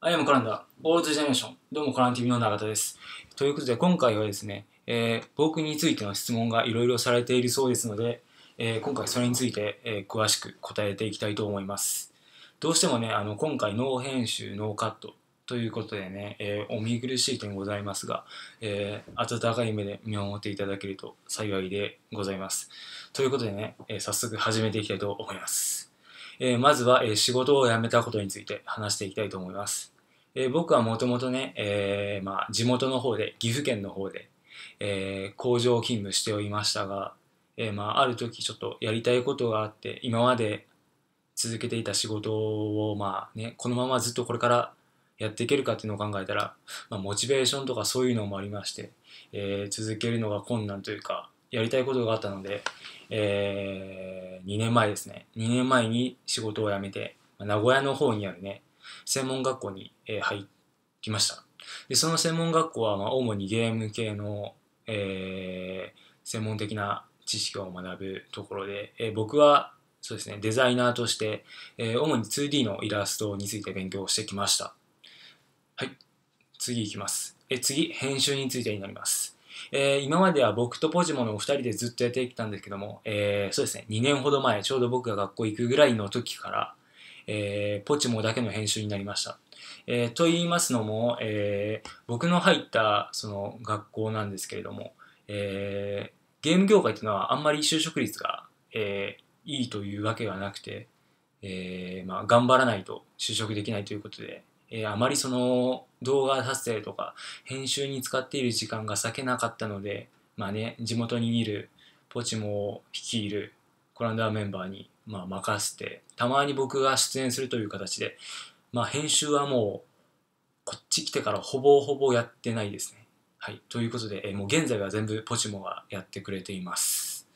アイアムカランダー、オールドジェネレーション。どうも、カランィ v の永田です。ということで、今回はですね、えー、僕についての質問がいろいろされているそうですので、えー、今回それについて、えー、詳しく答えていきたいと思います。どうしてもね、あの今回、ノー編集、ノーカットということでね、えお見苦しい点ございますが、え温かい目で見守っていただけると幸いでございます。ということでね、え早速始めていきたいと思います。えー、まずは、えー、仕事を辞めたことについて話していきたいと思います。えー、僕はもともとね、えまあ、地元の方で、岐阜県の方で、え工場勤務しておりましたが、えまあ、ある時ちょっとやりたいことがあって、今まで続けていた仕事を、まあね、このままずっとこれからやっていけるかっていうのを考えたら、まあ、モチベーションとかそういうのもありまして、え続けるのが困難というか、やりたいことがあったので、えー、2年前ですね。2年前に仕事を辞めて、名古屋の方にあるね、専門学校に、え入りました。で、その専門学校は、まあ、主にゲーム系の、えー、専門的な知識を学ぶところで、えー、僕はそうですね、デザイナーとして、えー、主に 2D のイラストについて勉強してきました。はい、次いきます。え次、編集についてになります。えー、今までは僕とポジモのお二人でずっとやってきたんですけども、えー、そうですね、2年ほど前、ちょうど僕が学校行くぐらいの時から、えー、ポチモだけの編集になりました。えー、と言いますのも、えー、僕の入ったその学校なんですけれども、えゲーム業界っていうのはあんまり就職率が、えいいというわけがなくて、えまあ、頑張らないと就職できないということで、えー、あまりその動画撮影とか編集に使っている時間が割けなかったので、まあね、地元にいるポチモを率いるコランダーメンバーにまあ任せてたまに僕が出演するという形で、まあ、編集はもうこっち来てからほぼほぼやってないですね。はい、ということで、えー、もう現在は全部ポチモがやってくれています。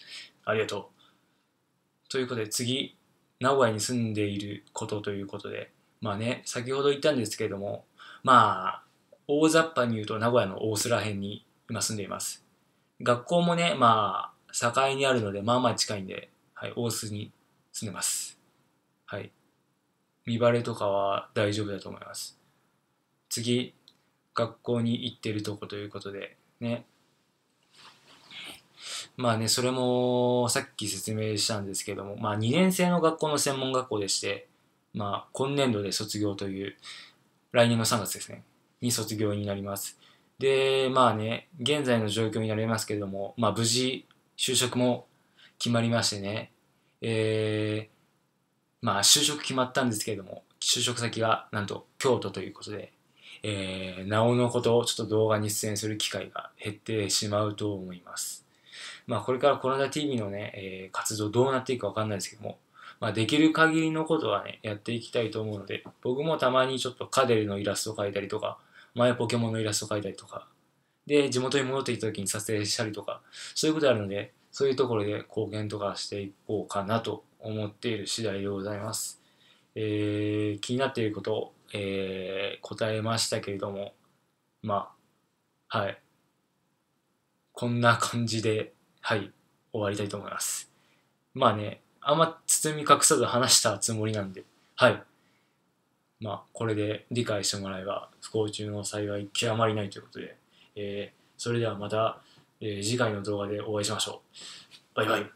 ありがとう。ということで次、名古屋に住んでいることということで、まあね、先ほど言ったんですけれども、まあ、大雑把に言うと名古屋の大須ら辺に今住んでいます。学校もね、まあ、境にあるので、まあまあ近いんで、はい、大須に住んでます。はい。見バレとかは大丈夫だと思います。次、学校に行ってるとこということで、ね。まあね、それもさっき説明したんですけども、まあ2年生の学校の専門学校でして、まあ、今年度で卒業という、来年の3月ですね、に卒業になります。で、まあね、現在の状況になりますけれども、まあ、無事、就職も決まりましてね、えー、まあ、就職決まったんですけれども、就職先がなんと京都ということで、えー、なおのことちょっと動画に出演する機会が減ってしまうと思います。まあ、これからコロナ TV のね、えー、活動どうなっていくかわかんないですけども、まあ、できる限りのことはね、やっていきたいと思うので、僕もたまにちょっとカデルのイラストを描いたりとか、マイポケモンのイラストを描いたりとか、で、地元に戻ってきた時に撮影したりとか、そういうことあるので、そういうところで貢献とかしていこうかなと思っている次第でございます。えー、気になっていることを、えー、答えましたけれども、まあ、はい。こんな感じで、はい、終わりたいと思います。まあね、あんま包み隠さず話したつもりなんで、はい。まあ、これで理解してもらえば、不幸中の幸い極まりないということで、えー、それではまた、えー、次回の動画でお会いしましょう。バイバイ。